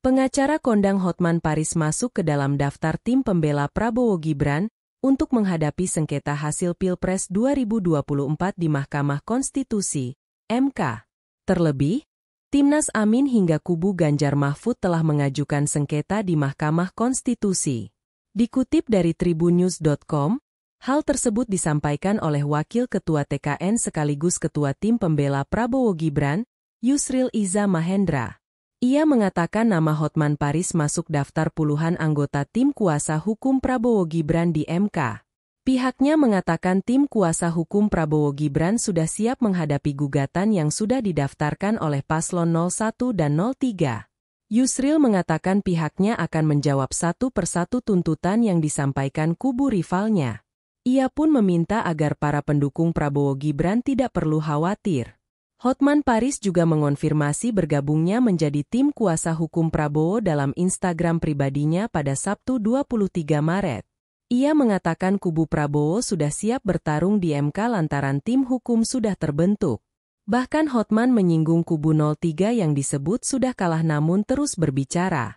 Pengacara kondang Hotman Paris masuk ke dalam daftar tim pembela Prabowo Gibran untuk menghadapi sengketa hasil Pilpres 2024 di Mahkamah Konstitusi, MK. Terlebih, Timnas Amin hingga kubu Ganjar Mahfud telah mengajukan sengketa di Mahkamah Konstitusi. Dikutip dari tribunnews.com, hal tersebut disampaikan oleh Wakil Ketua TKN sekaligus Ketua Tim Pembela Prabowo Gibran, Yusril Iza Mahendra. Ia mengatakan nama Hotman Paris masuk daftar puluhan anggota tim kuasa hukum Prabowo Gibran di MK. Pihaknya mengatakan tim kuasa hukum Prabowo Gibran sudah siap menghadapi gugatan yang sudah didaftarkan oleh paslon 01 dan 03. Yusril mengatakan pihaknya akan menjawab satu persatu tuntutan yang disampaikan kubu rivalnya. Ia pun meminta agar para pendukung Prabowo Gibran tidak perlu khawatir. Hotman Paris juga mengonfirmasi bergabungnya menjadi tim kuasa hukum Prabowo dalam Instagram pribadinya pada Sabtu 23 Maret. Ia mengatakan kubu Prabowo sudah siap bertarung di MK lantaran tim hukum sudah terbentuk. Bahkan Hotman menyinggung kubu 03 yang disebut sudah kalah namun terus berbicara.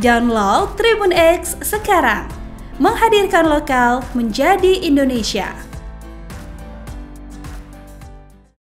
Download Tribun X sekarang. Menghadirkan lokal menjadi Indonesia.